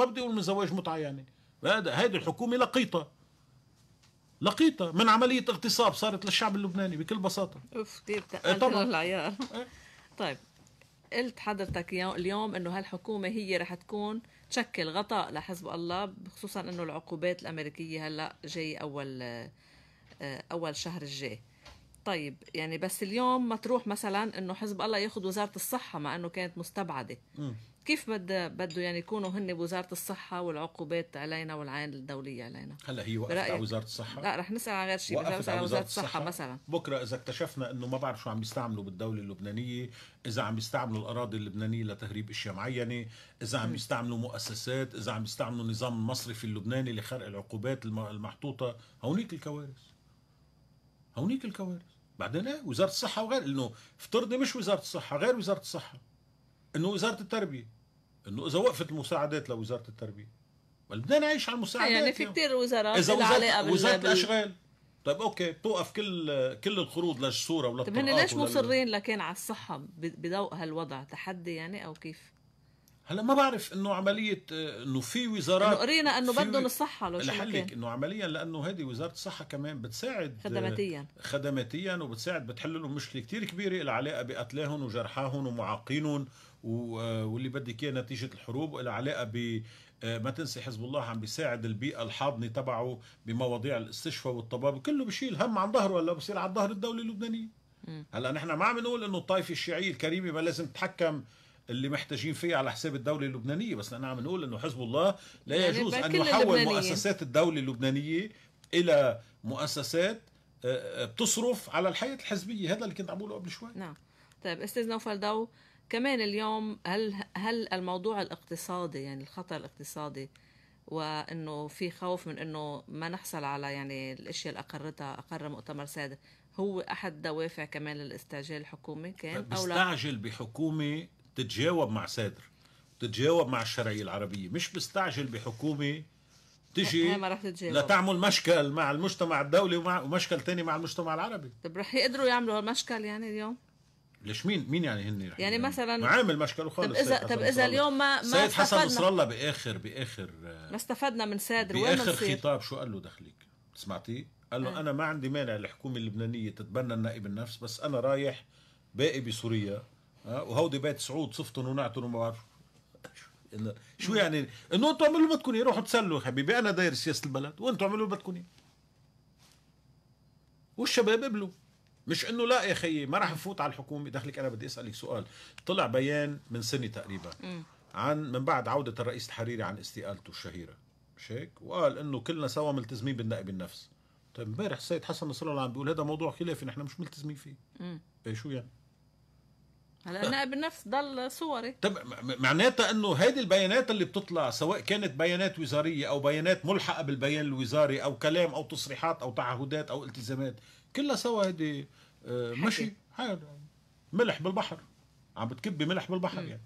ما بده يقول من زواج متعه يعني هذا هيدي الحكومه لقيطه لقيطه من عمليه اغتصاب صارت للشعب اللبناني بكل بساطه اوف كثير إيه، طبعا العيار إيه. طيب قلت حضرتك اليوم انه هالحكومه هي رح تكون تشكل غطاء لحزب الله خصوصا انه العقوبات الامريكيه هلا جاي اول آه، اول شهر الجاي طيب يعني بس اليوم مطروح مثلا انه حزب الله ياخذ وزاره الصحه مع انه كانت مستبعده كيف بده بده يعني يكونوا هن بوزاره الصحه والعقوبات علينا والعين الدوليه علينا هلا هي وقفت على وزاره الصحه لا رح نسال عن غير شيء وقفت على وزاره الصحة, الصحه مثلا بكره اذا اكتشفنا انه ما بعرف شو عم بيستعملوا بالدوله اللبنانيه اذا عم بيستعملوا الاراضي اللبنانيه لتهريب اشياء معينه اذا عم بيستعملوا مؤسسات اذا عم بيستعملوا النظام المصرفي اللبناني لخرق العقوبات المحطوطه هونيك الكوارث هونيك الكوارث بعدين ايه وزاره الصحه وغير انه افترضي مش وزاره الصحه غير وزاره الصحه انه وزاره التربيه انه اذا وقفت المساعدات لوزاره التربيه ما بدنا نعيش على المساعدات يعني في كثير وزارات اذا وزاره, وزارة الاشغال طيب اوكي توقف كل كل القروض للصوره ولا طيب هن ليش مصرين لكان على الصحه بضوء هالوضع تحدي يعني او كيف؟ هلا ما بعرف انه عمليه انه في وزارات انه قرينا انه بدهم الصحه لو شو لحلك انه عمليا لانه هذه وزاره الصحه كمان بتساعد خدماتيا خدماتيا وبتساعد بتحل لهم مشكله كثير كبيره العلاقة علاقه بقتلاهم وجرحاهم ومعاقينهم آه، واللي بدك اياه نتيجه الحروب والها علاقه ب آه، ما تنسي حزب الله عم بيساعد البيئه الحاضنه تبعه بمواضيع الاستشفاء والطباب كله بشيل هم عن ظهره هلا بصير على ظهر الدوله اللبنانيه هلا نحن ما عم نقول انه الطائفه الشيعيه الكريمه ما لازم تتحكم اللي محتاجين فيه على حساب الدولة اللبنانية بس نحن عم نقول أنه حزب الله لا يعني يجوز أن يحول مؤسسات الدولة اللبنانية إلى مؤسسات بتصرف آه، على الحياة الحزبية هذا اللي كنت عم بقوله قبل شوي نعم طيب أستاذ نوفل ضو كمان اليوم هل هل الموضوع الاقتصادي يعني الخطر الاقتصادي وانه في خوف من انه ما نحصل على يعني الاشياء اللي اقرتها اقر مؤتمر سادة هو احد دوافع كمان للاستعجال الحكومي كان او لا بستعجل بحكومه تتجاوب مع سادر تتجاوب مع الشرعيه العربيه مش بستعجل بحكومه تجي لتعمل مشكل مع المجتمع الدولي ومشكل تاني مع المجتمع العربي طب رح يقدروا يعملوا هالمشكل يعني اليوم ليش مين مين يعني هن يعني مثلا عامل مشكله خالص طب اذا طب اذا اليوم ما ما سيد حسن نصر الله باخر باخر آه، ما استفدنا من سادر وين باخر خطاب شو قال له دخليك سمعتيه؟ قال له أه. انا ما عندي مانع الحكومه اللبنانيه تتبنى النائب النفس بس انا رايح باقي بسوريا أه؟ وهودي بيت سعود صفتن ونعتن وما بعرف شو يعني انه انتم اعملوا اللي بدكم اياه روحوا تسلوا حبيبي انا داير سياسه البلد وانتم اعملوا اللي بدكم اياه والشباب قبلوا مش انه لا يا خيي ما راح نفوت على الحكومه دخلك انا بدي اسالك سؤال طلع بيان من سنه تقريبا عن من بعد عوده الرئيس الحريري عن استقالته الشهيره مش هيك وقال انه كلنا سوا ملتزمين بالنائب النفس طيب امبارح السيد حسن نصر الله عم بيقول هذا موضوع خلافي نحن مش ملتزمين فيه ايه شو يعني هلا النائب النفس ضل صوري طب معناتها انه هيدي البيانات اللي بتطلع سواء كانت بيانات وزاريه او بيانات ملحقه بالبيان الوزاري او كلام او تصريحات او تعهدات او التزامات كلها سوا هيدي آه، مشي ملح بالبحر عم بتكبي ملح بالبحر يعني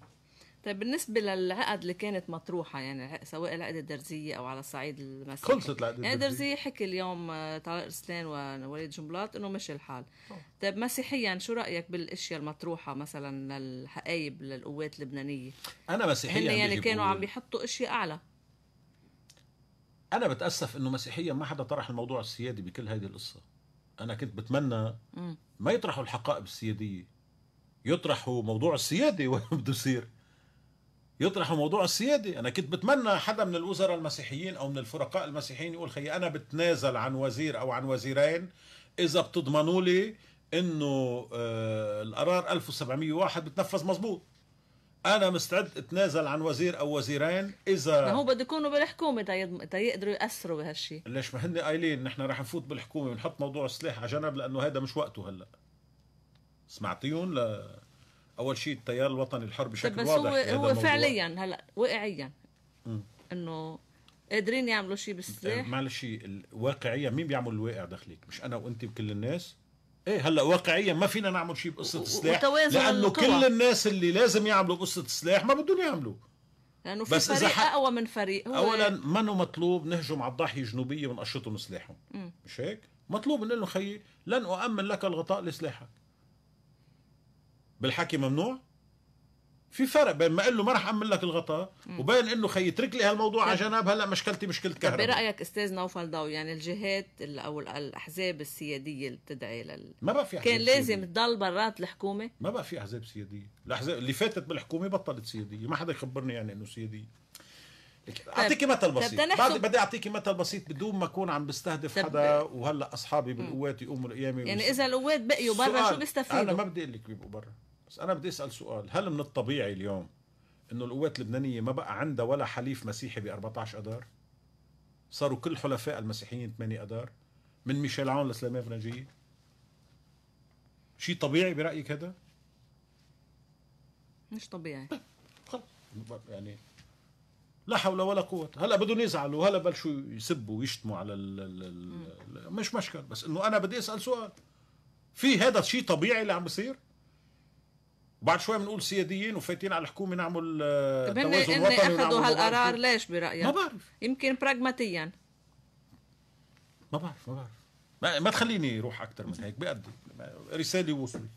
طيب بالنسبه للعقد اللي كانت مطروحه يعني سواء العقد الدرزيه او على الصعيد المسيحي خلصت العقد الدرزيه يعني الدرزيه حكي اليوم آه، طارق رسلان ووليد جنبلاط انه مش الحال أوه. طيب مسيحيا شو رايك بالاشياء المطروحه مثلا للحقايب للقوات اللبنانيه انا مسيحيا هن يعني كانوا عم بيحطوا اشياء اعلى انا بتاسف انه مسيحيا ما حدا طرح الموضوع السيادي بكل هذه القصه انا كنت بتمنى ما يطرحوا الحقائب السياديه يطرحوا موضوع السياده وين بده يصير يطرح موضوع السيادة انا كنت بتمنى حدا من الوزراء المسيحيين او من الفرقاء المسيحيين يقول خي انا بتنازل عن وزير او عن وزيرين اذا بتضمنوا لي انه آه القرار 1701 بتنفذ مزبوط انا مستعد اتنازل عن وزير او وزيرين اذا ما هو بده يكونوا بالحكومه تا يقدروا ياثروا بهالشيء ليش ما هن قايلين نحن رح نفوت بالحكومه بنحط موضوع السلاح على جنب لانه هذا مش وقته هلا سمعتيهم ل اول شيء التيار الوطني الحر طيب، بشكل بس واضح بس هو هو فعليا هلا واقعيا انه قادرين يعملوا شيء بالسلاح معلش واقعيا مين بيعمل الواقع داخلك مش انا وانت وكل الناس ايه هلا واقعيا ما فينا نعمل شيء بقصه السلاح لانه كل الناس اللي لازم يعملوا بقصه السلاح ما بدهم يعملوا لانه في فريق اقوى من فريق هو اولا منه مطلوب نهجم على الضاحيه الجنوبيه ونقشطهم سلاحهم مش هيك مطلوب نقول لهم خيي لن اؤمن لك الغطاء لسلاحك بالحكي ممنوع في فرق بين ما اقول له ما راح اعمل لك الغطاء وبين انه خي اترك لي هالموضوع على طيب. جنب هلا مشكلتي مشكله كهرباء برايك استاذ نوفل ضوي يعني الجهات او الاحزاب السياديه اللي بتدعي لل ما بقى في احزاب كان لازم تضل برات الحكومه ما بقى في احزاب سياديه الاحزاب اللي فاتت بالحكومه بطلت سياديه ما حدا يخبرني يعني انه سياديه طيب. اعطيك مثل طيب، بسيط بعد بدي اعطيك مثل بسيط بدون ما اكون عم بستهدف حدا وهلا اصحابي بالقوات يقوموا القيامه يعني اذا القوات بقيوا برا شو بيستفيدوا؟ انا ما بدي اقول لك بيبقوا برا بس انا بدي اسال سؤال هل من الطبيعي اليوم انه القوات اللبنانيه ما بقى عندها ولا حليف مسيحي ب 14 اذار صاروا كل حلفاء المسيحيين 8 اذار من ميشيل عون لسليمان فرنجيه شيء طبيعي برايك هذا مش طبيعي خلص يعني لا حول ولا قوة هلا بدهم يزعلوا هلا بلشوا يسبوا ويشتموا على ال الـ مش مشكل بس انه انا بدي اسال سؤال في هذا شيء طبيعي اللي عم بيصير؟ وبعد شوي بنقول سياديين وفايتين على الحكومه نعمل آه، توازن وطني اخذوا هالقرار ليش برايك؟ ما بعرف يمكن براغماتيا ما بعرف ما بعرف ما تخليني روح اكثر من هيك بقدر رساله وصلت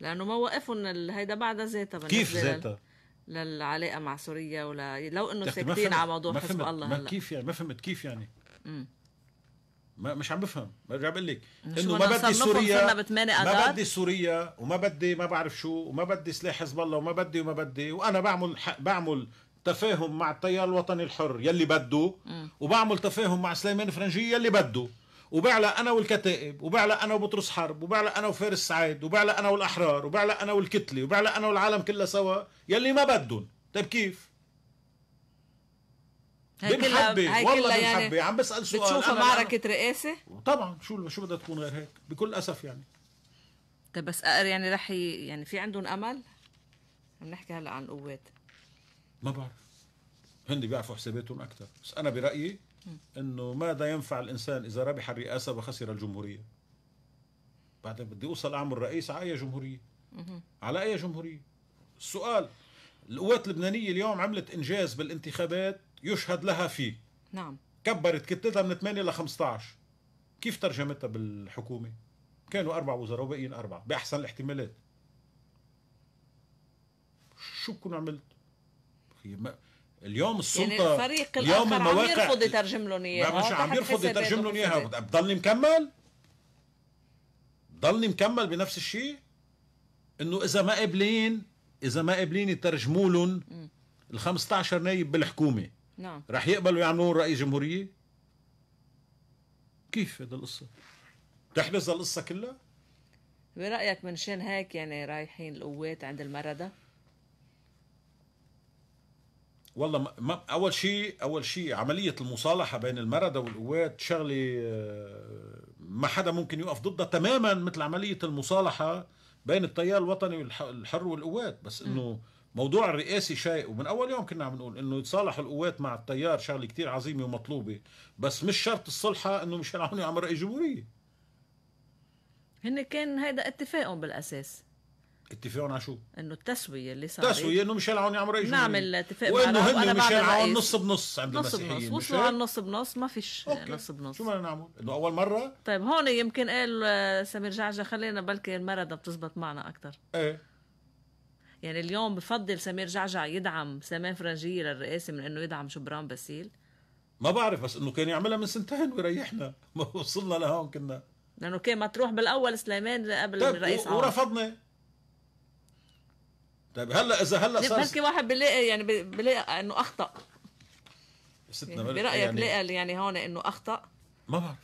لانه مواقفهم هيدا بعدها زيتا كيف زيتا؟ للعلاقه مع سوريا ولا لو انه ساكتين على موضوع حزب الله هلا كيف يعني ما فهمت كيف يعني؟ امم ما مش عم بفهم برجع بقول لك انه ما بدي سوريا ما بدي سوريا وما بدي ما بعرف شو وما بدي سلاح حزب الله وما بدي وما بدي وانا بعمل بعمل تفاهم مع التيار الوطني الحر يلي بده وبعمل تفاهم مع سليمان فرنجي يلي بده وبعلى انا والكتائب وبعلى انا وبطرس حرب وبعلى انا وفارس سعيد وبعلى انا والاحرار وبعلى انا والكتله وبعلى انا والعالم كلها سوا يلي ما بدهم طيب كيف هاي بمحبة والله يعني بمحبة يعني عم بسأل سؤال بتشوفها معركة أنا... رئاسة؟ طبعا شو شو بدها تكون غير هيك بكل أسف يعني طيب بس أقر يعني رح ي... يعني في عندهم أمل؟ عم نحكي هلا عن قوات ما بعرف هن بيعرفوا حساباتهم أكثر بس أنا برأيي إنه ماذا ينفع الإنسان إذا ربح الرئاسة وخسر الجمهورية؟ بعدين بدي أوصل أعمل رئيس على أي جمهورية؟ على أي جمهورية؟ السؤال القوات اللبنانية اليوم عملت إنجاز بالانتخابات يشهد لها فيه نعم كبرت كتلتها من 8 ل 15 كيف ترجمتها بالحكومة؟ كانوا أربع وزراء وباقيين أربعة بأحسن الاحتمالات شو بكون عملت؟ اليوم يعني السلطه يعني الفريق اليوم المواقع عم يرفض يترجم لهم اياها مش عم يرفض يترجم لهم اياها بضلني مكمل ضلني مكمل بنفس الشيء انه اذا ما قابلين اذا ما قابلين يترجموا لهم ال 15 نايب بالحكومه نعم رح يقبلوا يعملوا رئيس جمهوريه؟ كيف هذا القصه؟ تحبس القصه كلها؟ برايك من شان هيك يعني رايحين القوات عند المرضى؟ والله ما, اول شيء اول شيء عمليه المصالحه بين المرضى والقوات شغله آه، ما حدا ممكن يوقف ضدها تماما مثل عمليه المصالحه بين التيار الوطني والحر والقوات بس انه م. موضوع الرئاسي شيء ومن اول يوم كنا عم نقول انه يتصالح القوات مع التيار شغله كثير عظيمه ومطلوبه بس مش شرط الصلحه انه مشان عم يعمل رئيس جمهوريه هن كان هيدا اتفاقهم بالاساس اتفاقهم على شو؟ انه التسويه اللي صارت تسويه انه ميشيل عون يعمل رئيس نعمل اتفاق وانه هن ميشيل عون نص بنص عند نص المسيحيين بنص وصلوا على النص بنص ما فيش يعني أوكي. نص بنص شو بدنا نعمل؟ انه اول مره طيب هون يمكن قال آه، سمير جعجع خلينا بلكي المره بتزبط معنا اكثر ايه يعني اليوم بفضل سمير جعجع يدعم سليمان فرنجية للرئاسة من انه يدعم جبران باسيل ما بعرف بس انه كان يعملها من سنتين ويريحنا ما وصلنا لهون كنا لانه كان ما تروح بالاول سليمان قبل طيب الرئيس عمر ورفضنا طيب هلا اذا هلا صار بلكي واحد بيلاقي يعني بيلاقي انه اخطا ستنا يعني برايك يعني... لقى يعني هون انه اخطا ما بعرف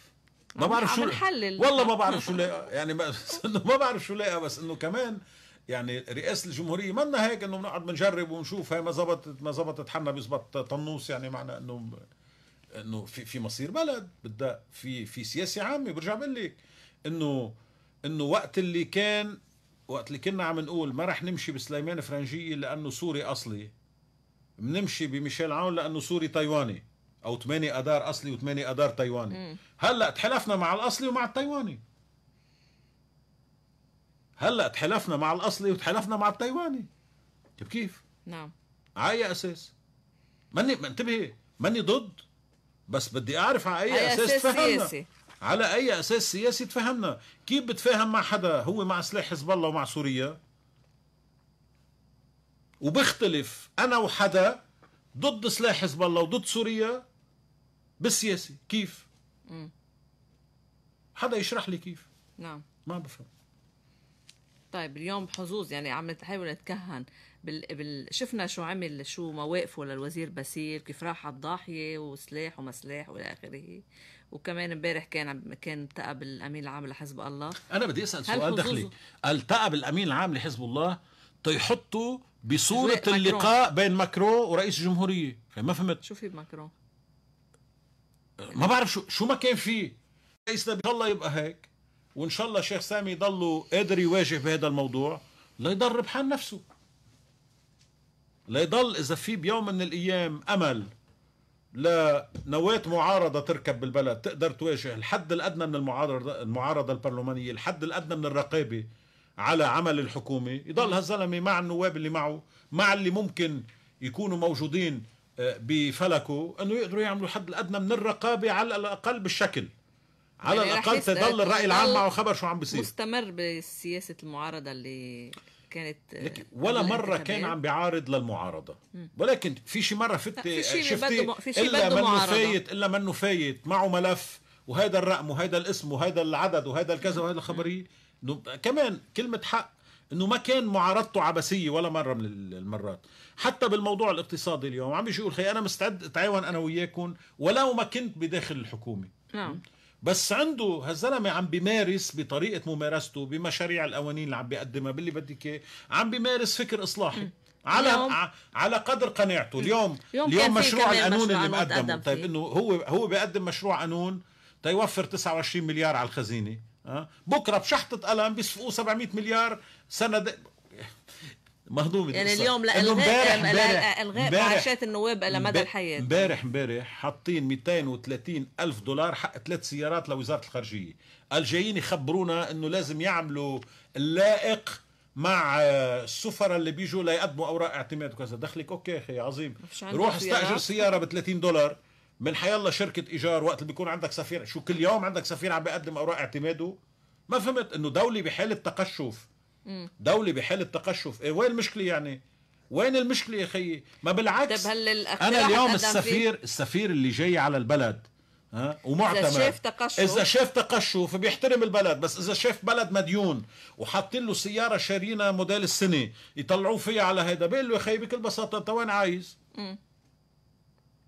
ما بعرف شو والله ما بعرف شو لقى يعني ما, ما بعرف شو لقى بس انه كمان يعني رئاسه الجمهوريه منا هيك انه بنقعد بنجرب ونشوف هي ما زبطت ما زبطت حنا بيزبط طنوس يعني معنى انه انه في في مصير بلد بدها في في سياسه عامه برجع بقول لك انه انه وقت اللي كان وقت اللي كنا عم نقول ما رح نمشي بسليمان فرنجيه لانه سوري اصلي بنمشي بميشيل عون لانه سوري تايواني او 8 اذار اصلي و8 اذار تايواني هلا تحالفنا مع الاصلي ومع التايواني هلا تحالفنا مع الاصلي وتحالفنا مع التايواني طيب كيف؟ نعم على آه اساس؟ ماني انتبهي ماني ضد بس بدي اعرف على اي اساس, أساس تفهمنا سياسي. على اي اساس سياسي تفهمنا كيف بتفاهم مع حدا هو مع سلاح حزب الله ومع سوريا وبختلف انا وحدا ضد سلاح حزب الله وضد سوريا بالسياسي كيف م. حدا يشرح لي كيف نعم ما بفهم طيب اليوم حظوظ يعني عم نحاول نتكهن بال... بال... شفنا شو عمل شو مواقفه للوزير باسيل كيف راح على الضاحيه وسلاح وما سلاح والى اخره وكمان امبارح كان كان التقى بالامين العام لحزب الله انا بدي اسال سؤال دخلي التقى بالامين العام لحزب الله تيحطوا بصوره اللقاء بين ماكرون ورئيس الجمهوريه يعني ما فهمت شو في بماكرون ما بعرف شو شو ما كان فيه رئيسنا بيطلع الله يبقى هيك وان شاء الله الشيخ سامي يضله قادر يواجه بهذا الموضوع لا يضر نفسه لا يضل اذا في بيوم من الايام امل لنواة معارضة تركب بالبلد تقدر تواجه الحد الأدنى من المعارضة, المعارضة البرلمانية الحد الأدنى من الرقابة على عمل الحكومة يضل هالزلمة مع النواب اللي معه مع اللي ممكن يكونوا موجودين آه، بفلكه أنه يقدروا يعملوا الحد الأدنى من الرقابة على الأقل بالشكل على يعني الاقل تضل الراي العام معه خبر شو عم بيصير مستمر بسياسه المعارضه اللي كانت ولا مره كان عم بيعارض للمعارضه ولكن في شي مره فت في شفتي شي الا منه فايت الا منه فايت معه ملف وهذا الرقم وهذا الاسم وهذا العدد وهذا الكذا وهذا الخبريه كمان كلمه حق انه ما كان معارضته عبثيه ولا مره من المرات حتى بالموضوع الاقتصادي اليوم عم بيجي يقول خي انا مستعد اتعاون انا وياكم ولو ما كنت بداخل الحكومه نعم بس عنده هالزلمه عم بيمارس بطريقه ممارسته بمشاريع القوانين اللي عم بيقدمها باللي بدك اياه عم بيمارس فكر اصلاحي على على قدر قناعته اليوم اليوم, مشروع القانون اللي مقدم طيب انه هو هو بيقدم مشروع قانون تيوفر 29 مليار على الخزينه أه؟ بكره بشحطه قلم بيسفقوا 700 مليار سند مهضوم يعني اليوم لا الغاء الغاء معاشات النواب لمدى مدى الحياه امبارح امبارح حاطين 230 الف دولار حق ثلاث سيارات لوزاره الخارجيه الجايين يخبرونا انه لازم يعملوا اللائق مع السفراء اللي بيجوا ليقدموا اوراق اعتماد وكذا دخلك اوكي اخي عظيم روح استاجر سياره ب 30 دولار من حيالله شركه ايجار وقت اللي بيكون عندك سفير شو كل يوم عندك سفير عم بيقدم اوراق اعتماده ما فهمت انه دوله بحاله تقشف دولة بحالة تقشف إيه وين المشكلة يعني وين المشكلة يا خي ما بالعكس طيب هل أنا اليوم السفير السفير اللي جاي على البلد ها ومعتمد اذا شاف تقشف اذا شاف تقشف بيحترم البلد بس اذا شاف بلد مديون وحاطين له سياره شارينا موديل السنه يطلعوه فيها على هيدا بيقول له يا خي بكل بساطه انت وين عايز؟ مم.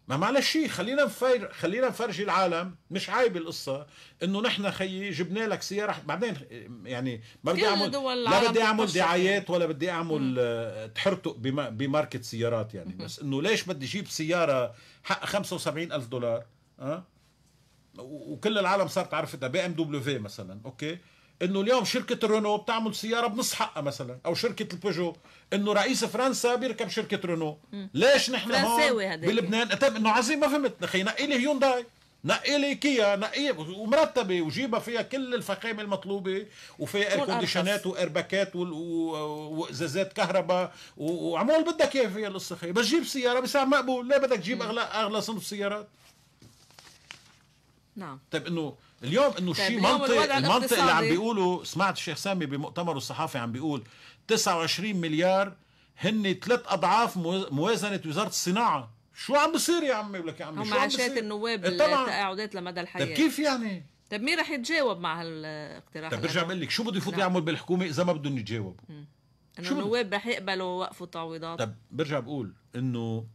ما معلش خلينا نفير خلينا نفرجي العالم مش عايب القصه انه نحن خيي جبنا لك سياره بعدين يعني ما بدي اعمل لا بدي اعمل دعايات ولا بدي اعمل آه، تحرتق بماركت سيارات يعني مم. بس انه ليش بدي اجيب سياره حق 75 الف دولار أه؟ وكل العالم صارت عرفتها بي ام دبليو في مثلا اوكي انه اليوم شركه رونو بتعمل سياره بنص حقها مثلا او شركه البيجو انه رئيس فرنسا بيركب شركه رونو ليش نحن هون بلبنان طيب انه عظيم ما فهمت اخي نقي لي هيونداي نقي لي كيا نقي ومرتبه وجيبها فيها كل الفخامه المطلوبه وفيها اير كونديشنات وارباكات وازازات كهرباء وعمول بدك اياه فيها القصه خي بس جيب سياره بسعر مقبول ليه بدك تجيب اغلى اغلى صنف سيارات نعم طيب انه اليوم انه طيب، شيء منطق المنطق اللي عم بيقولوا سمعت الشيخ سامي بمؤتمره الصحافي عم بيقول 29 مليار هن ثلاث اضعاف موازنه وزاره الصناعه شو عم بصير يا عمي لك يا عمي هم معاشات إيه، النواب التقاعدات لمدى الحياه طب كيف يعني؟ طب مين رح يتجاوب مع هالاقتراح طب برجع بقول لك شو بده يفوت نعم. يعمل بالحكومه اذا ما بدهم يتجاوبوا؟ انه النواب رح يقبلوا وقفوا تعويضات طب برجع بقول انه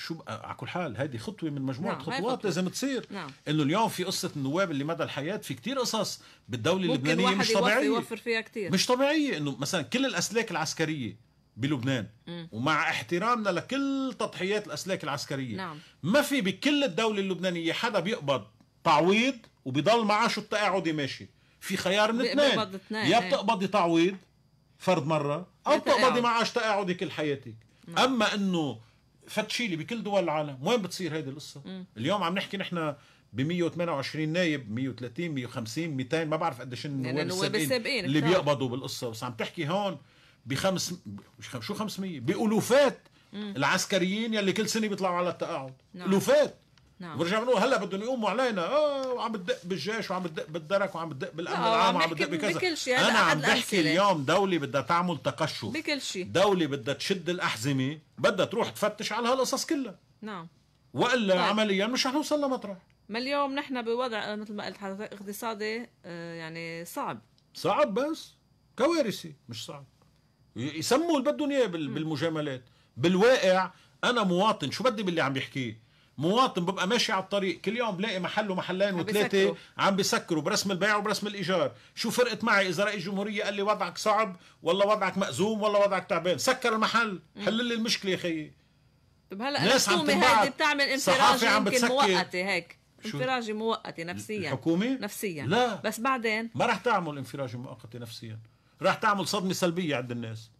شو على كل حال هذه خطوه من مجموعه نعم. خطوات لازم تصير نعم. انه اليوم في قصه النواب اللي مدى الحياه في كتير قصص بالدوله اللبنانيه مش طبيعيه يوفر فيها كتير. مش طبيعيه انه مثلا كل الاسلاك العسكريه بلبنان م. ومع احترامنا لكل تضحيات الاسلاك العسكريه نعم. ما في بكل الدوله اللبنانيه حدا بيقبض تعويض وبيضل معاشه التقاعدي ماشي في خيار من اثنين يا إيه. بتقبضي تعويض فرد مره او بتقبضي معاش تقاعدي كل حياتك نعم. اما انه فتشيلي بكل دول العالم وين بتصير هيدي القصه م. اليوم عم نحكي نحن ب 128 نايب 130 150 200 ما بعرف قديش يعني النواب السابقين اللي بيقبضوا بالقصه بس عم تحكي هون بخمس شو 500 بالوفات العسكريين يلي كل سنه بيطلعوا على التقاعد نعم. الوفات نعم بنقول هلا بدهم يقوموا علينا اه وعم بتدق بالجيش وعم بتدق بالدرك وعم بتدق بالامن العام وعم بتدق بكذا بكل شيء انا عم بحكي اليوم دوله بدها تعمل تقشف بكل شيء دوله بدها تشد الاحزمه بدها تروح تفتش على هالقصص كلها نعم والا نعم. عمليا مش رح نوصل لمطرح ما اليوم نحن بوضع آه، مثل ما قلت حضرتك اقتصادي آه، يعني صعب صعب بس كوارثي مش صعب يسموا اللي بدهم اياه بالمجاملات بالواقع انا مواطن شو بدي باللي عم يحكيه مواطن ببقى ماشي على الطريق كل يوم بلاقي محل ومحلين وثلاثه عم بسكروا برسم البيع وبرسم الايجار شو فرقت معي اذا رئيس الجمهوريه قال لي وضعك صعب ولا وضعك مأزوم ولا وضعك تعبان سكر المحل حل لي المشكله يا خيي طب هلا الناس عم بتعمل انفراج يمكن مؤقته هيك انفراجة مؤقتة نفسيا حكومي نفسيا لا بس بعدين ما رح تعمل انفراجة مؤقتة نفسيا رح تعمل صدمة سلبية عند الناس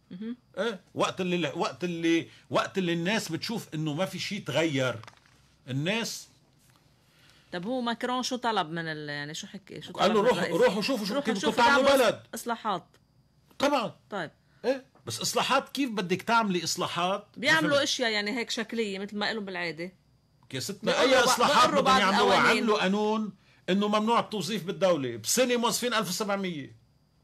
ايه وقت اللي وقت اللي وقت اللي الناس بتشوف انه ما في شيء تغير الناس طب هو ماكرون شو طلب من ال... يعني شو حكي شو قال له روحوا روحوا شوفوا شو روحوا شوفوا تعملوا بلد اصلاحات طبعا طيب ايه بس اصلاحات كيف بدك تعملي اصلاحات بيعملوا اشياء يعني هيك شكليه مثل ما قالوا بالعاده يا ستنا اي اصلاحات بدهم يعملوها عملوا قانون انه ممنوع التوظيف بالدوله بسنه موظفين 1700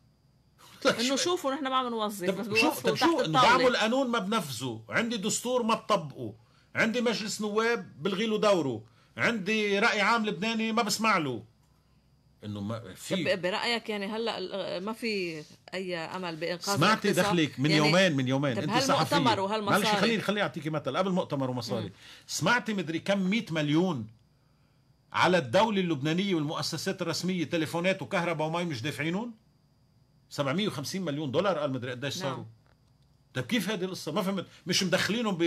انه شوفوا نحن ما عم نوظف بس شوف طب شو بعمل قانون ما بنفذه عندي دستور ما بطبقه عندي مجلس نواب بلغي له دوره عندي راي عام لبناني ما بسمع له انه ما في برايك يعني هلا ما في اي امل بانقاذ سمعتي دخلك من يعني يومين من يومين انت صحفي وهالمصاري معلش خليني خليني اعطيكي مثل قبل مؤتمر ومصاري سمعتي مدري كم 100 مليون على الدوله اللبنانيه والمؤسسات الرسميه تليفونات وكهرباء ومي مش دافعينهم 750 مليون دولار قال مدري قديش نعم. صاروا نعم. طيب كيف هذه القصه ما فهمت مش مدخلينهم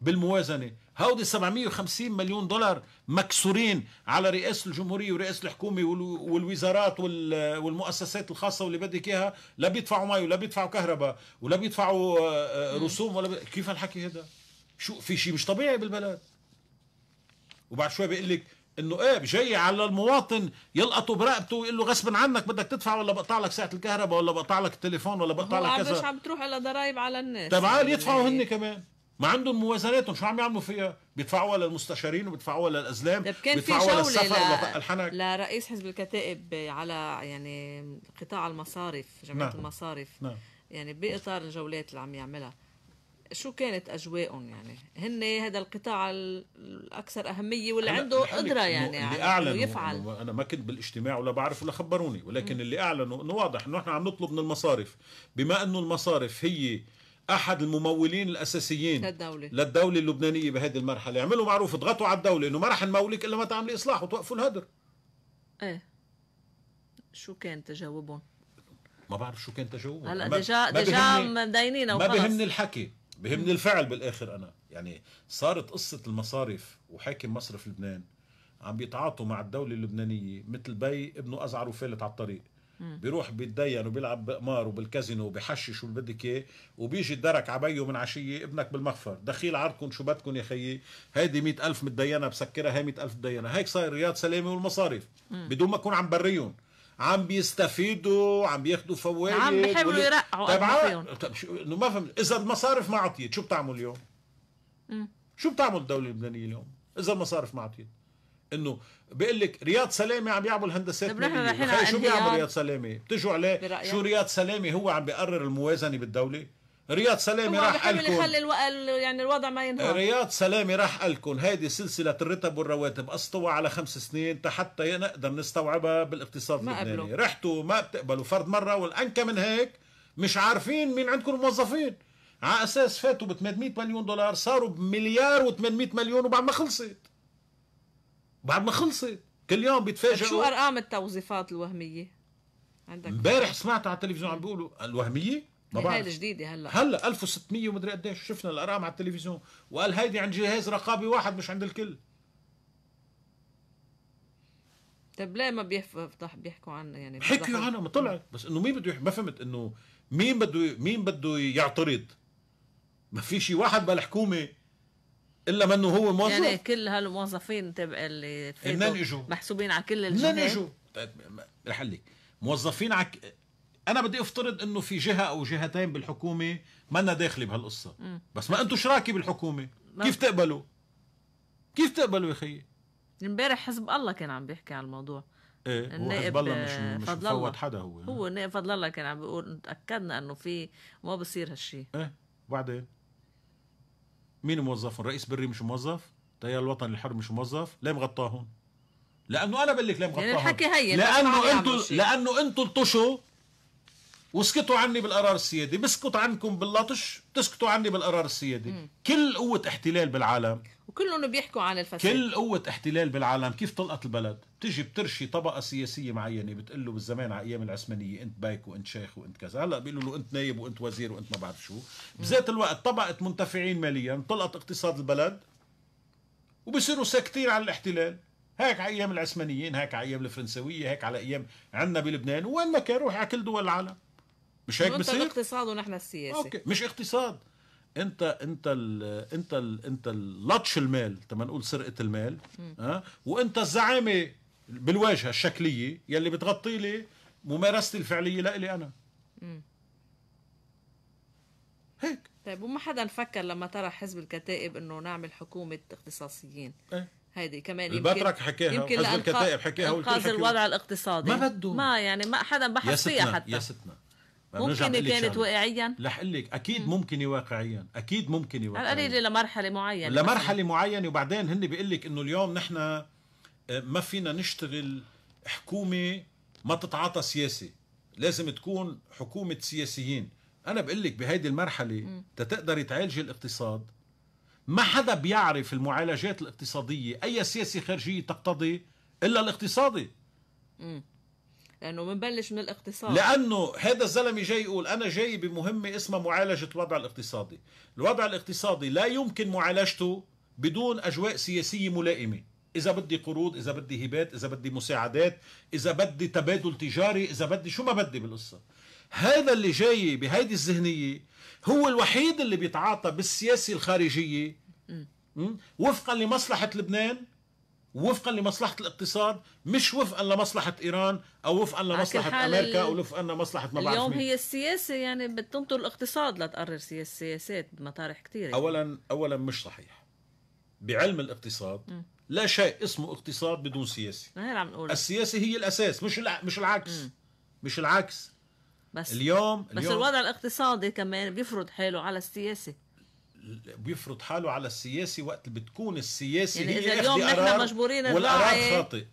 بالموازنه هودي 750 مليون دولار مكسورين على رئاسه الجمهوريه ورئاسه الحكومه والوزارات والمؤسسات الخاصه واللي بدك اياها لا بيدفعوا مي ولا بيدفعوا كهرباء ولا بيدفعوا آه، آه، رسوم ولا بي... كيف هالحكي هذا شو في شيء مش طبيعي بالبلد وبعد شوي بيقول لك انه ايه جاي على المواطن يلقطه برقبته ويقول له غصبا عنك بدك تدفع ولا بقطع لك ساعه الكهرباء ولا بقطع لك التليفون ولا بقطع لك كذا عم بتروح على ضرائب على الناس طب يعني يدفعوا هن إيه؟ كمان ما عندهم موازناتهم شو عم يعملوا فيها؟ بيدفعوها للمستشارين وبيدفعوها للازلام طيب بيدفعوها للسفر ل... الحنك لرئيس حزب الكتائب على يعني قطاع المصارف جمعيه نعم. المصارف نعم. يعني باطار الجولات اللي عم يعملها شو كانت اجواءهم يعني هن هذا القطاع الاكثر اهميه واللي عنده قدره يعني اللي اعلنوا يفعل انا ما كنت بالاجتماع ولا بعرف ولا خبروني ولكن م. اللي اعلنوا انه واضح انه احنا عم نطلب من المصارف بما انه المصارف هي احد الممولين الاساسيين للدوله للدوله اللبنانيه بهذه المرحله اعملوا معروف اضغطوا على الدوله انه ما راح نمولك الا ما تعملي اصلاح وتوقفوا الهدر ايه شو كان تجاوبهم ما بعرف شو كان تجاوبهم هلا ديجا ديجا مدينينا وخلص ما بهمني الحكي بهمني الفعل بالاخر انا يعني صارت قصه المصارف وحاكم مصرف لبنان عم بيتعاطوا مع الدوله اللبنانيه مثل بي ابنه ازعر وفالت على الطريق بيروح بيتدين وبيلعب بقمار وبالكازينو وبيحشش واللي بدك اياه وبيجي الدرك عبيه من عشيه ابنك بالمخفر دخيل عركن شو بدكن يا خيي هيدي مئة ألف متدينه بسكرها هي مئة ألف متدينه هيك صاير رياض سلامه والمصارف بدون ما اكون عم بريهم عم بيستفيدوا عم بياخذوا فوائد عم بيحاولوا يرقعوا طيب طيب شو... ما فهمت اذا المصارف ما عطيت شو بتعمل اليوم؟ م. شو بتعمل الدوله اللبنانيه اليوم؟ اذا المصارف ما عطيت انه بقول لك رياض سلامي عم يعمل هندسات طيب نحن شو بيعمل رياض سلامي؟ بتجوا عليه شو رياض سلامي هو عم بيقرر الموازنه بالدوله؟ رياض سلامي راح قالكم يعني الوضع ما ينهار رياض سلامي راح قالكم هيدي سلسله الرتب والرواتب قسطوها على خمس سنين حتى نقدر نستوعبها بالاقتصاد اللبناني رحتوا ما بتقبلوا فرد مره والانكى من هيك مش عارفين مين عندكم الموظفين على اساس فاتوا ب 800 مليون دولار صاروا بمليار و800 مليون وبعد ما خلصت بعد ما خلصت كل يوم بيتفاجئوا طيب شو ارقام التوظيفات الوهميه عندك امبارح سمعت على التلفزيون عم بيقولوا الوهميه ما بعرف هاي الجديده هلا هلا 1600 ومدري قديش شفنا الارقام على التلفزيون وقال هيدي عند جهاز رقابي واحد مش عند الكل طيب ليه ما بيفتح بيحكوا عنه يعني حكيوا عنها ما طلعت بس انه مين بده ما فهمت انه مين بده مين بده يعترض ما في شيء واحد بالحكومه الا منه هو موظف يعني كل هالموظفين تبع اللي منين اجوا محسوبين على كل الجهات منين اجوا طيب، رح لك موظفين على انا بدي افترض انه في جهه او جهتين بالحكومه منا داخله بهالقصه بس ما انتم شراكي بالحكومه كيف تقبلوا كيف تقبلوا يا خيي امبارح حزب الله كان عم بيحكي على الموضوع ايه هو حزب الله مش آه، مش فضل حدا هو يعني. هو النائب فضل الله كان عم بيقول تاكدنا انه في ما بصير هالشيء ايه وبعدين مين موظف الرئيس بري مش موظف تيار الوطن الحر مش موظف ليه مغطاهم لانه انا بقول لك ليه مغطاهم يعني الحكي هي لانه انتم لانه انتم لطشوا وسكتوا عني بالقرار السيادي بسكت عنكم باللطش بتسكتوا عني بالقرار السيادي مم. كل قوة احتلال بالعالم وكلهم بيحكوا عن الفساد كل قوة احتلال بالعالم كيف طلقت البلد بتجي بترشي طبقة سياسية معينة بتقول له بالزمان على أيام العثمانية أنت بايك وأنت شيخ وأنت كذا هلا بيقولوا له أنت نايب وأنت وزير وأنت ما بعرف شو بذات الوقت طبقة منتفعين ماليا طلقت اقتصاد البلد وبصيروا ساكتين على الاحتلال هيك على ايام العثمانيين هيك على ايام الفرنسويه هيك على ايام عندنا بلبنان وين ما كان روح على كل دول العالم مش هيك بصير الاقتصاد ونحن السياسه اوكي مش اقتصاد انت انت الـ انت الـ انت اللطش المال تما نقول سرقه المال ها أه؟ وانت الزعامه بالواجهه الشكليه يلي بتغطي لي ممارستي الفعليه لإلي انا هيك طيب وما حدا فكر لما طرح حزب الكتائب انه نعمل حكومه اختصاصيين ايه؟ هيدي كمان يمكن البترك حكاها يمكن حزب الكتائب حكاها الوضع الاقتصادي ما بده ما يعني ما حدا بحث فيها حتى يا ستنا ممكن كانت واقعيا رح اقول لك اكيد ممكن واقعيا اكيد ممكن واقعيا على لمرحله معينه لمرحله معينه وبعدين هن بيقول لك انه اليوم نحن آه، ما فينا نشتغل حكومه ما تتعاطى سياسي لازم تكون حكومه سياسيين انا بقول لك بهيدي المرحله تتقدري تعالجي الاقتصاد ما حدا بيعرف المعالجات الاقتصاديه اي سياسه خارجيه تقتضي الا الاقتصادي لانه بنبلش من الاقتصاد لانه هذا الزلمه جاي يقول انا جاي بمهمه اسمها معالجه الوضع الاقتصادي الوضع الاقتصادي لا يمكن معالجته بدون اجواء سياسيه ملائمه اذا بدي قروض اذا بدي هبات اذا بدي مساعدات اذا بدي تبادل تجاري اذا بدي شو ما بدي بالقصه هذا اللي جاي بهيدي الذهنيه هو الوحيد اللي بيتعاطى بالسياسه الخارجيه وفقا لمصلحه لبنان وفقا لمصلحه الاقتصاد مش وفقا لمصلحه ايران او وفقا لمصلحه امريكا او وفقا لمصلحه ما بعرف اليوم هي السياسه يعني بتنطر الاقتصاد لتقرر سياسات بمطارح كثيره يعني. اولا اولا مش صحيح بعلم الاقتصاد م. لا شيء اسمه اقتصاد بدون سياسه ما هي عم نقول السياسه هي الاساس مش مش العكس م. مش العكس بس اليوم بس اليوم الوضع الاقتصادي كمان بيفرض حاله على السياسه بيفرض حاله على السياسي وقت بتكون السياسي يعني اذا اليوم نحن مجبورين نراعي خاطئ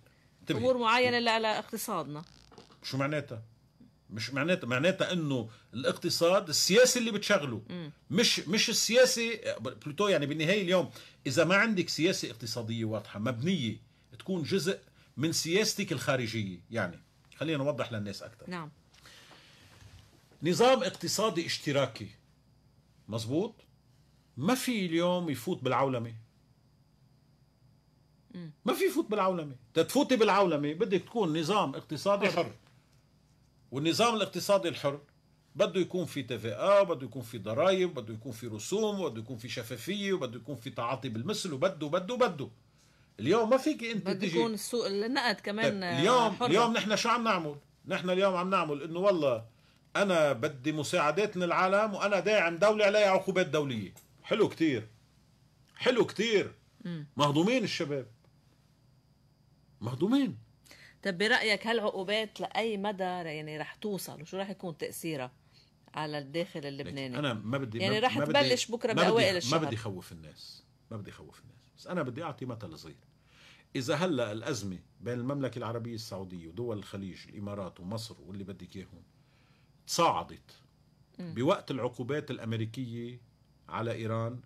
امور معينه لاقتصادنا شو معناتها؟ مش معناتها معناتها انه الاقتصاد السياسي اللي بتشغله م. مش مش السياسي بلوتو يعني بالنهايه اليوم اذا ما عندك سياسه اقتصاديه واضحه مبنيه تكون جزء من سياستك الخارجيه يعني خلينا نوضح للناس اكثر نعم نظام اقتصادي اشتراكي مزبوط ما في اليوم يفوت بالعولمه ما في يفوت بالعولمه تفوتي بالعولمه بدك تكون نظام اقتصادي حر والنظام الاقتصادي الحر بده يكون في TVA وبده يكون في ضرائب بده يكون في رسوم وبده يكون في شفافيه وبده يكون في تعاطي بالمثل وبده وبده وبده اليوم ما فيك انت بده تجي يكون السوق النقد كمان طيب اليوم حرة. اليوم نحن شو عم نعمل؟ نحن اليوم عم نعمل انه والله انا بدي مساعدات من العالم وانا داعم دولي عليها عقوبات دوليه حلو كتير حلو كتير مهضومين الشباب مهضومين طب برأيك هالعقوبات لأي مدى يعني رح توصل وشو رح يكون تأثيرها على الداخل اللبناني أنا ما بدي يعني رح تبلش بكرة بأوائل الشهر ما بدي خوف الناس ما بدي خوف الناس بس أنا بدي أعطي مثل صغير إذا هلأ الأزمة بين المملكة العربية السعودية ودول الخليج الإمارات ومصر واللي بدك إياهم تصاعدت بوقت العقوبات الأمريكية على إيران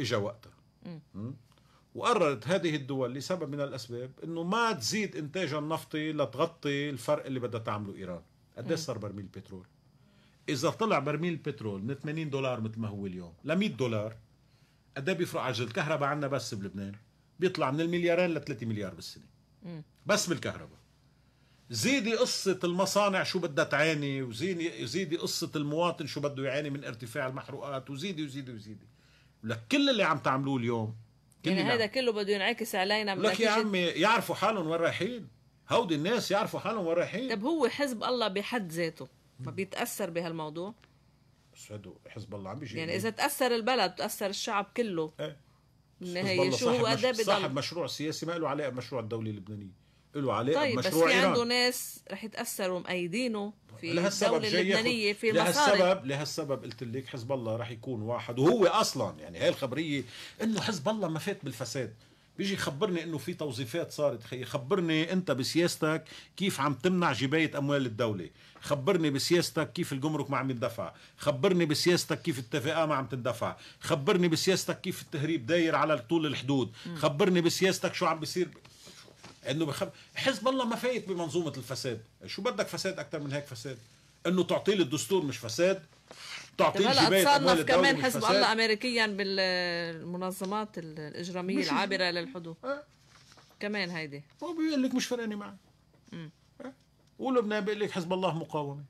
إجا وقتها وقررت هذه الدول لسبب من الأسباب أنه ما تزيد إنتاجها النفطي لتغطي الفرق اللي بدها تعمله إيران قد صار برميل البترول إذا طلع برميل البترول من 80 دولار مثل ما هو اليوم ل 100 دولار قد ايه بيفرق عجل الكهرباء عندنا بس بلبنان بيطلع من المليارين ل 3 مليار بالسنه بس بالكهرباء زيدي قصة المصانع شو بدها تعاني وزيدي زيدي قصة المواطن شو بده يعاني من ارتفاع المحروقات وزيدي وزيدي وزيدي لك كل اللي عم تعملوه اليوم يعني هذا كله بده ينعكس علينا لك يا عمي يعرفوا حالهم وين رايحين هودي الناس يعرفوا حالهم وين رايحين طب هو حزب الله بحد ذاته ما بيتأثر بهالموضوع بس هدو حزب الله عم بيجي يعني إذا تأثر البلد تأثر الشعب كله ايه. هي شو هو اداه صاحب مشروع سياسي ما له علاقة بمشروع الدولة اللبنانية له علاقه طيب بس في إيران. عنده ناس رح يتاثروا مأيدينه في الدولة اللبنانية في مصاري لهالسبب لهالسبب قلت لك حزب الله رح يكون واحد وهو اصلا يعني هاي الخبرية انه حزب الله ما فات بالفساد بيجي يخبرني انه في توظيفات صارت خي خبرني انت بسياستك كيف عم تمنع جبايه اموال الدوله خبرني بسياستك كيف الجمرك ما عم يندفع خبرني بسياستك كيف التفاهه ما عم تندفع خبرني بسياستك كيف التهريب داير على طول الحدود خبرني بسياستك شو عم بيصير انه بخب... حزب الله ما فايت بمنظومه الفساد شو بدك فساد اكثر من هيك فساد انه تعطيل الدستور مش فساد تعطيل جبايه اموال كمان حزب فساد. الله امريكيا بالمنظمات الاجراميه العابره للحدود أه؟ كمان هيدي هو بيقول لك مش فرقانه معي أه؟ ولبنان بيقول لك حزب الله مقاومه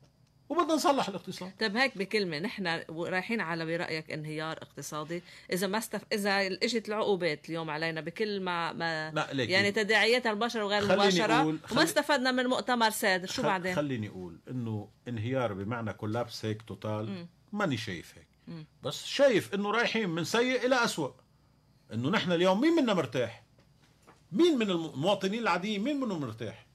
وبدنا نصلح الاقتصاد طيب هيك بكلمه نحن رايحين على برايك انهيار اقتصادي اذا ما استف... اذا اجت العقوبات اليوم علينا بكل ما, ما... ما يعني تداعياتها المباشره وغير المباشره أقول... خل... وما استفدنا من مؤتمر سادر شو خ... بعدين خليني اقول انه انهيار بمعنى كولابس هيك توتال ماني شايف هيك م. بس شايف انه رايحين من سيء الى اسوء انه نحن اليوم مين منا مرتاح مين من المواطنين العاديين مين منهم مرتاح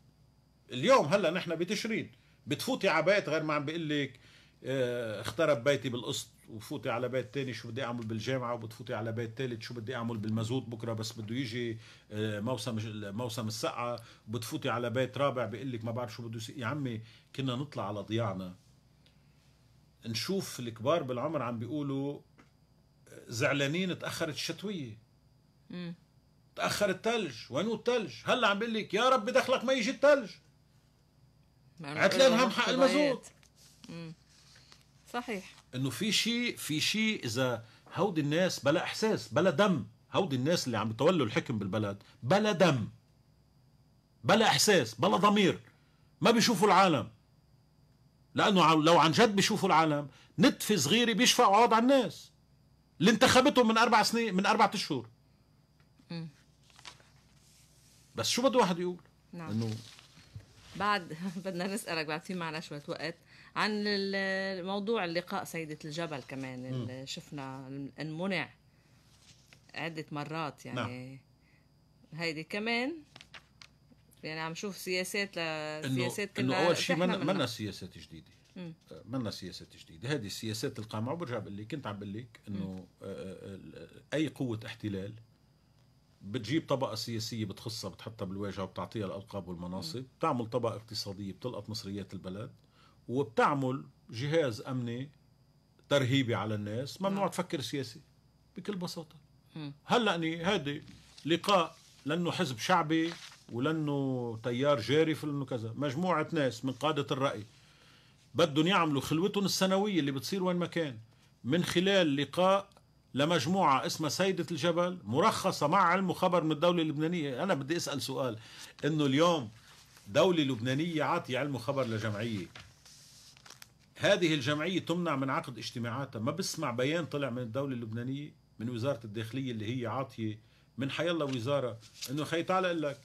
اليوم هلا نحن بتشرين بتفوتي على بيت غير ما عم بقول لك آه، اخترب بيتي بالقسط وفوتي على بيت تاني شو بدي اعمل بالجامعه وبتفوتي على بيت تالت شو بدي اعمل بالمازوت بكره بس بده يجي آه، موسم موسم السقعه بتفوتي على بيت رابع بقول لك ما بعرف شو بده يصير يا عمي كنا نطلع على ضياعنا نشوف الكبار بالعمر عم بيقولوا آه، زعلانين تاخرت الشتويه تاخر الثلج وينو الثلج هلا عم بقول لك يا رب دخلك ما يجي الثلج عتلان هم حق المازوت صحيح انه في شيء في شيء اذا هودي الناس بلا احساس بلا دم هودي الناس اللي عم يتولوا الحكم بالبلد بلا دم بلا احساس بلا ضمير ما بيشوفوا العالم لانه لو عن جد بيشوفوا العالم نتفه صغيره بيشفع عوض على الناس اللي انتخبتهم من اربع سنين من اربع اشهر بس شو بده واحد يقول نعم. انه بعد بدنا نسألك بعد في معنا شوية وقت عن الموضوع اللقاء سيدة الجبل كمان اللي شفنا انمنع عدة مرات يعني نعم. هيدي كمان يعني عم شوف سياسات لسياسات انه اول شيء منا سياسات جديده آه، منا سياسات جديده هذه السياسات القمع وبرجع بقول لك كنت عم بقول لك انه آه، آه، اي قوه احتلال بتجيب طبقة سياسية بتخصها بتحطها بالواجهة وبتعطيها الألقاب والمناصب بتعمل طبقة اقتصادية بتلقط مصريات البلد وبتعمل جهاز أمني ترهيبي على الناس ممنوع نعم. تفكر سياسي بكل بساطة هلا أني هذه لقاء لأنه حزب شعبي ولأنه تيار جاري لانه كذا مجموعة ناس من قادة الرأي بدهم يعملوا خلوتهم السنوية اللي بتصير وين ما كان من خلال لقاء لمجموعة اسمها سيدة الجبل مرخصة مع علم وخبر من الدولة اللبنانية أنا بدي أسأل سؤال إنه اليوم دولة لبنانية عاطي علم وخبر لجمعية هذه الجمعية تمنع من عقد اجتماعاتها ما بسمع بيان طلع من الدولة اللبنانية من وزارة الداخلية اللي هي عاطية من حيالله وزارة إنه خي تعال أقول لك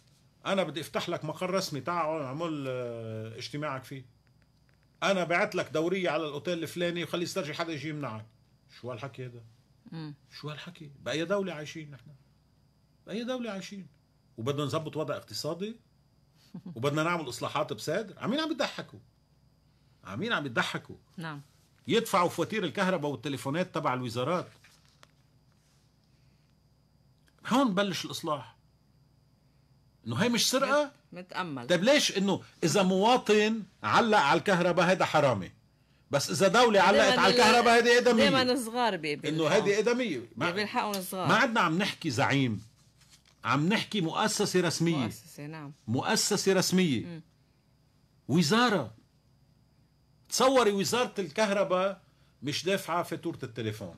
أنا بدي أفتح لك مقر رسمي تعال اعمل آه، اجتماعك فيه أنا بعت لك دورية على الأوتيل الفلاني وخلي يسترجي حدا يجي يمنعك شو هالحكي هذا مم. شو هالحكي باي دوله عايشين نحن باي دوله عايشين وبدنا نظبط وضع اقتصادي وبدنا نعمل اصلاحات بصدر عمين عم يضحكوا عمين عم يضحكوا نعم يدفعوا فواتير الكهرباء والتليفونات تبع الوزارات هون بلش الاصلاح انه هي مش سرقه متامل طيب ليش انه اذا مواطن علق على الكهرباء هذا حرامي بس اذا دوله علقت على الكهرباء هذه ادميه دائما صغار بيبي انه هذه ادميه ما بيلحقوا صغار ما عدنا عم نحكي زعيم عم نحكي مؤسسه رسميه مؤسسه نعم مؤسسه رسميه وزاره تصوري وزاره الكهرباء مش دافعه فاتوره التليفون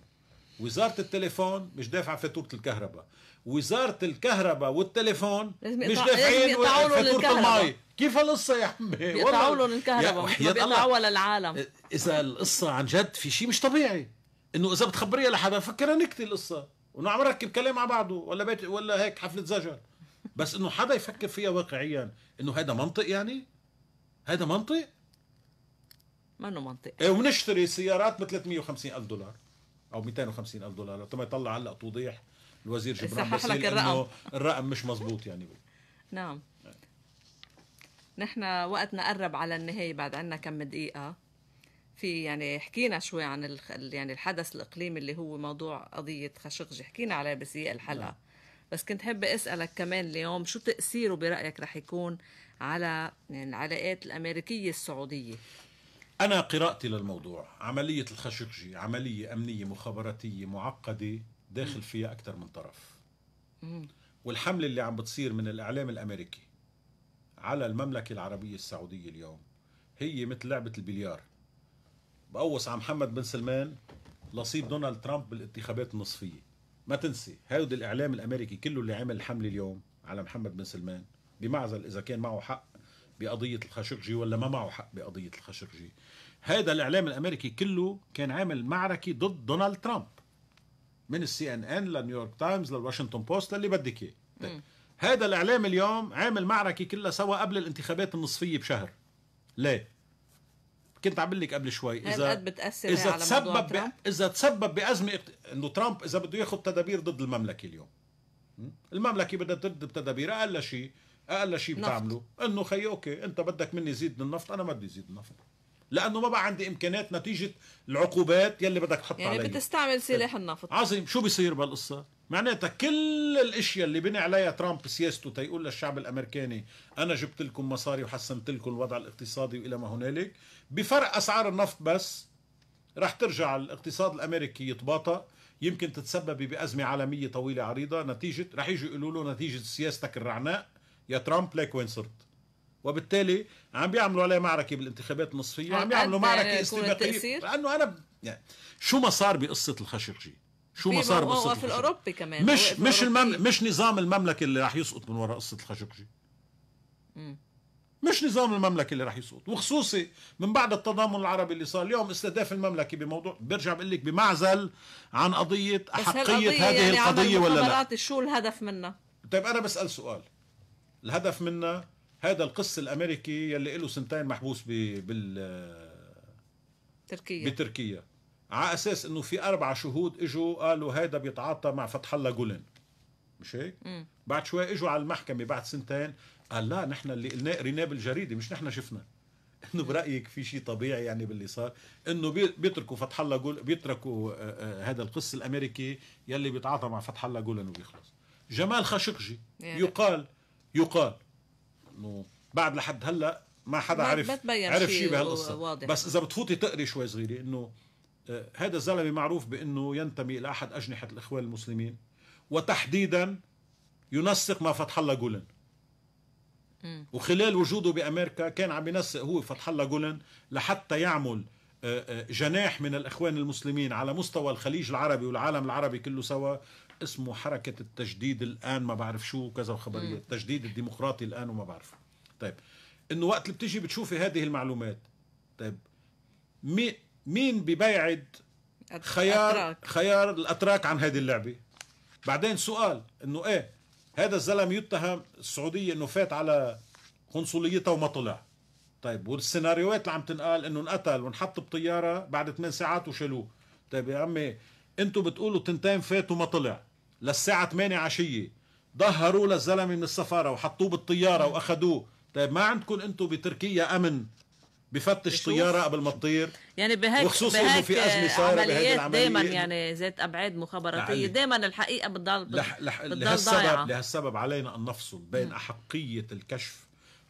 وزاره التليفون مش دافعه فاتوره الكهرباء وزاره الكهرباء والتليفون مش دافعين فاتوره المي كيف هالقصه يا عمي بيقطعوا لهم الكهرباء بيقطعوا للعالم اذا القصه عن جد في شيء مش طبيعي انه اذا بتخبريها لحدا فكرها نكته القصه ونعم ركب كلام على بعضه ولا بيت ولا هيك حفله زجر بس انه حدا يفكر فيها واقعيا انه هذا منطق يعني هذا منطق منه منطق ايه ونشتري سيارات ب 350 الف دولار او 250 الف دولار طبعا يطلع هلا توضيح الوزير جبران بس انه الرقم مش مزبوط يعني نعم نحن وقتنا قرب على النهاية بعد عنا كم دقيقة في يعني حكينا شوي عن ال... يعني الحدث الإقليمي اللي هو موضوع قضية خشقجي حكينا عليه بسياق الحلقة نعم. بس كنت حابة أسألك كمان اليوم شو تأثيره برأيك رح يكون على يعني العلاقات الأمريكية السعودية أنا قراءتي للموضوع عملية الخشقجي عملية أمنية مخابراتية معقدة داخل فيها أكثر من طرف والحملة اللي عم بتصير من الإعلام الأمريكي على المملكة العربية السعودية اليوم هي مثل لعبة البليار بقوص على محمد بن سلمان لصيب دونالد ترامب بالانتخابات النصفية ما تنسي هيدي الإعلام الأمريكي كله اللي عمل الحملة اليوم على محمد بن سلمان بمعزل إذا كان معه حق بقضية الخاشقجي ولا ما معه حق بقضية الخاشقجي هذا الإعلام الأمريكي كله كان عامل معركة ضد دونالد ترامب من السي ان ان لنيويورك تايمز للواشنطن بوست للي بدك اياه طيب. هذا الإعلام اليوم عامل معركة كلها سوا قبل الانتخابات النصفية بشهر ليه؟ كنت عم لك قبل شوي اذا بتاثر اذا على تسبب ب... اذا تسبب بازمه انه ترامب اذا بده ياخذ تدابير ضد المملكه اليوم المملكه بدها ترد بتدابير اقل شيء اقل شيء بتعمله انه خي اوكي انت بدك مني زيد النفط انا ما بدي زيد النفط لانه ما بقى عندي امكانات نتيجه العقوبات يلي بدك تحطها يعني علي. بتستعمل سلاح إيه. النفط عظيم شو بيصير بالقصه معناتها كل الاشياء اللي بني عليها ترامب سياسته تيقول للشعب الامريكاني انا جبت لكم مصاري وحسنت لكم الوضع الاقتصادي والى ما هنالك بفرق اسعار النفط بس رح ترجع الاقتصاد الامريكي يتباطأ يمكن تتسببي بازمه عالميه طويله عريضه نتيجه رح يجوا يقولوا له نتيجه سياستك الرعناء يا ترامب ليك وين صرت وبالتالي عم بيعملوا عليه معركه بالانتخابات النصفيه وعم يعملوا معركه استباقيه لانه انا يعني شو ما صار بقصه الخشرجي شو ما صار بقصه في الاوروبي كمان مش مش المم... مش نظام المملكه اللي راح يسقط من وراء قصه الخاشقجي مش نظام المملكه اللي راح يسقط وخصوصي من بعد التضامن العربي اللي صار اليوم استهداف المملكه بموضوع برجع بقول لك بمعزل عن قضيه احقيه هذه يعني القضيه ولا لا شو الهدف منها طيب انا بسال سؤال الهدف منها هذا القس الامريكي يلي له سنتين محبوس ب بال تركيا بتركيا على اساس انه في اربع شهود اجوا قالوا هيدا بيتعاطى مع فتح الله جولن مش هيك؟ بعد شوي اجوا على المحكمه بعد سنتين قال لا نحن اللي قلناه قريناه بالجريده مش نحن شفنا انه برايك في شيء طبيعي يعني باللي صار انه بيتركوا فتح الله جول بيتركوا آه، آه، هذا القس الامريكي يلي بيتعاطى مع فتح الله جولن وبيخلص جمال خاشقجي يقال يقال انه بعد لحد هلا ما حدا عرف عرف شيء بهالقصه بس اذا بتفوتي تقري شوي صغيره انه آه، هذا الزلمه معروف بانه ينتمي الى احد اجنحه الاخوان المسلمين وتحديدا ينسق مع فتح الله جولن وخلال وجوده بامريكا كان عم ينسق هو فتح الله جولن لحتى يعمل آه، آه، جناح من الاخوان المسلمين على مستوى الخليج العربي والعالم العربي كله سوا اسمه حركه التجديد الان ما بعرف شو كذا وخبريه التجديد الديمقراطي الان وما بعرف طيب انه وقت اللي بتيجي بتشوفي هذه المعلومات طيب مين ببيعد خيار الأتراك. خيار الاتراك عن هذه اللعبه بعدين سؤال انه ايه هذا الزلم يتهم السعوديه انه فات على قنصليتها وما طلع طيب والسيناريوهات اللي عم تنقال انه انقتل وانحط بطياره بعد 8 ساعات وشالوه طيب يا عمي انتم بتقولوا تنتين فات وما طلع للساعه 8 عشيه ظهروا للزلمه من السفاره وحطوه بالطياره واخذوه طيب ما عندكم انتم بتركيا امن بفتش طياره قبل ما تطير يعني بهيك وخصوصا انه في ازمه صايره بهيدي العمليه دائما يعني ذات ابعاد مخابراتيه نعم. دائما الحقيقه بتضل بتضل لهالسبب لهالسبب علينا ان نفصل بين م. نعم. احقيه الكشف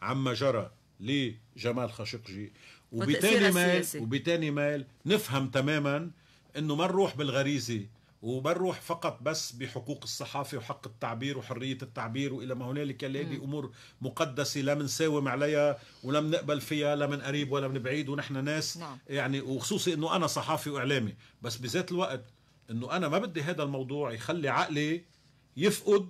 عما جرى لجمال خاشقجي وبتاني مال وبتاني مال نفهم تماما انه ما نروح بالغريزه وبروح فقط بس بحقوق الصحافه وحق التعبير وحريه التعبير والى ما هنالك اللي هذه امور مقدسه لا بنساوم عليها ولا بنقبل فيها لا من قريب ولا من بعيد ونحن ناس نعم. يعني وخصوصي انه انا صحافي واعلامي بس بذات الوقت انه انا ما بدي هذا الموضوع يخلي عقلي يفقد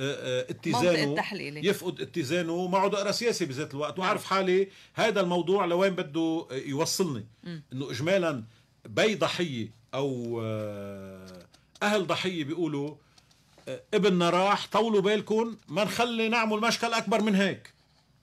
آه، آه، اتزانه يفقد اتزانه ما عاد اقرا سياسه بذات الوقت نعم. وعارف حالي هذا الموضوع لوين بده يوصلني انه اجمالا بي ضحيه او آه، اهل ضحيه بيقولوا آه، ابننا راح طولوا بالكم ما نخلي نعمل مشكل اكبر من هيك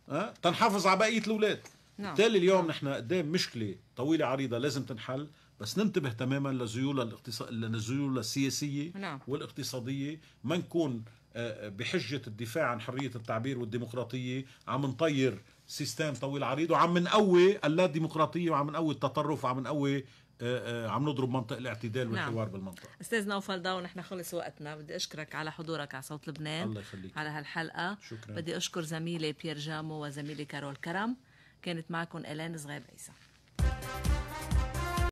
أه؟ تنحافظ على بقيه الاولاد نعم. بالتالي اليوم نعم. نحن قدام إيه مشكله طويله عريضه لازم تنحل بس ننتبه تماما للزيوله الاقتصاد للزيوله السياسيه نعم. والاقتصاديه ما نكون آه، بحجه الدفاع عن حريه التعبير والديمقراطيه عم نطير سيستم طويل عريض وعم نقوي اللا ديمقراطيه وعم نقوي التطرف وعم نقوي آه، آه، عم نضرب منطق الاعتدال نعم. والحوار نعم. بالمنطقه استاذ نوفل داون نحن خلص وقتنا بدي اشكرك على حضورك على صوت لبنان الله يخليك على هالحلقه شكرا بدي اشكر زميلي بيير جامو وزميلي كارول كرم كانت معكم الان صغير عيسى